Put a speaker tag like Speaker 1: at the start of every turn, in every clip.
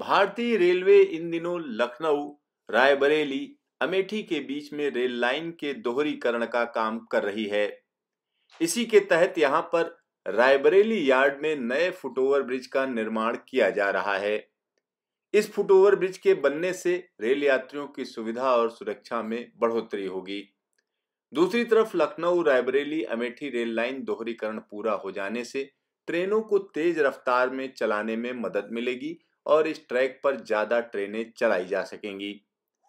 Speaker 1: भारतीय रेलवे इन दिनों लखनऊ रायबरेली अमेठी के बीच में रेल लाइन के दोहरीकरण का काम कर रही है इसी के तहत यहां पर रायबरेली यार्ड में नए फुटओवर ब्रिज का निर्माण किया जा रहा है इस फुटओवर ब्रिज के बनने से रेल यात्रियों की सुविधा और सुरक्षा में बढ़ोतरी होगी दूसरी तरफ लखनऊ रायबरेली अमेठी रेल लाइन दोहरीकरण पूरा हो जाने से ट्रेनों को तेज रफ्तार में चलाने में मदद मिलेगी और इस ट्रैक पर ज़्यादा ट्रेनें चलाई जा सकेंगी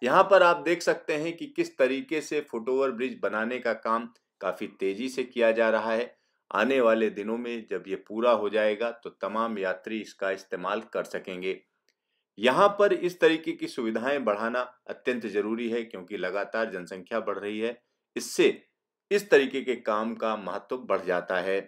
Speaker 1: यहाँ पर आप देख सकते हैं कि किस तरीके से फुटओवर ब्रिज बनाने का काम काफ़ी तेज़ी से किया जा रहा है आने वाले दिनों में जब ये पूरा हो जाएगा तो तमाम यात्री इसका इस्तेमाल कर सकेंगे यहाँ पर इस तरीके की सुविधाएं बढ़ाना अत्यंत जरूरी है क्योंकि लगातार जनसंख्या बढ़ रही है इससे इस तरीके के काम का महत्व बढ़ जाता है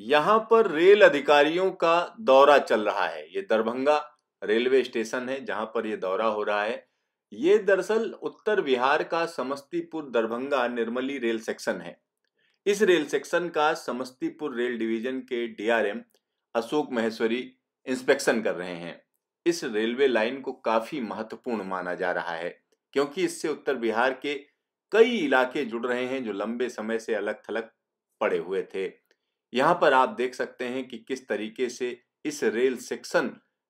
Speaker 1: यहां पर रेल अधिकारियों का दौरा चल रहा है ये दरभंगा रेलवे स्टेशन है जहां पर यह दौरा हो रहा है ये दरअसल उत्तर बिहार का समस्तीपुर दरभंगा निर्मली रेल सेक्शन है इस रेल सेक्शन का समस्तीपुर रेल डिवीजन के डीआरएम अशोक महेश्वरी इंस्पेक्शन कर रहे हैं इस रेलवे लाइन को काफी महत्वपूर्ण माना जा रहा है क्योंकि इससे उत्तर बिहार के कई इलाके जुड़ रहे हैं जो लंबे समय से अलग थलग पड़े हुए थे यहाँ पर आप देख सकते हैं कि किस तरीके से इस रेल सेक्शन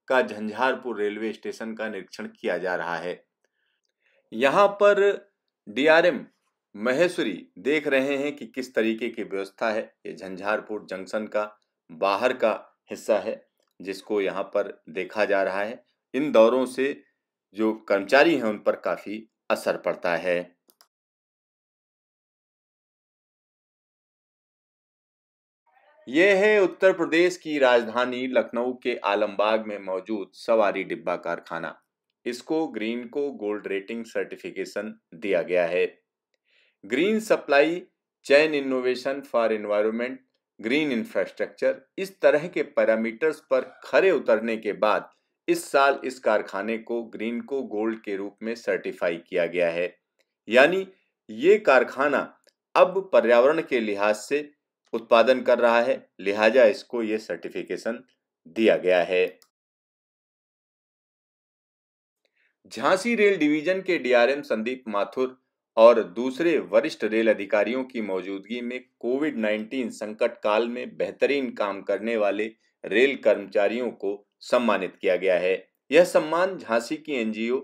Speaker 1: का झंझारपुर रेलवे स्टेशन का निरीक्षण किया जा रहा है यहाँ पर डीआरएम महेश्वरी देख रहे हैं कि किस तरीके की व्यवस्था है ये झंझारपुर जंक्शन का बाहर का हिस्सा है जिसको यहाँ पर देखा जा रहा है इन दौरों से जो कर्मचारी हैं उन पर काफ़ी असर पड़ता है ये है उत्तर प्रदेश की राजधानी लखनऊ के आलमबाग में मौजूद सवारी डिब्बा कारखाना इसको ग्रीन को गोल्ड रेटिंग सर्टिफिकेशन दिया गया है green supply chain innovation for environment green infrastructure इस तरह के पैरामीटर्स पर खरे उतरने के बाद इस साल इस कारखाने को ग्रीन को गोल्ड के रूप में सर्टिफाई किया गया है यानी ये कारखाना अब पर्यावरण के लिहाज से उत्पादन कर रहा है लिहाजा इसको ये सर्टिफिकेशन दिया गया है झांसी रेल डिवीजन के डीआरएम संदीप माथुर और दूसरे वरिष्ठ रेल अधिकारियों की मौजूदगी में कोविड 19 संकट काल में बेहतरीन काम करने वाले रेल कर्मचारियों को सम्मानित किया गया है यह सम्मान झांसी की NGO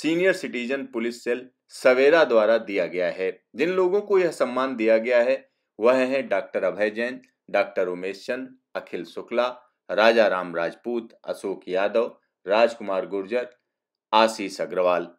Speaker 1: senior citizen police cell Savera द्वारा दिया गया है जिन लोगों को यह सम्मान दिया गया है वह हैं डॉक्टर अभय जैन डॉक्टर उमेश चंद अखिल शुक्ला राजा राम राजपूत अशोक यादव राजकुमार गुर्जर आशीष अग्रवाल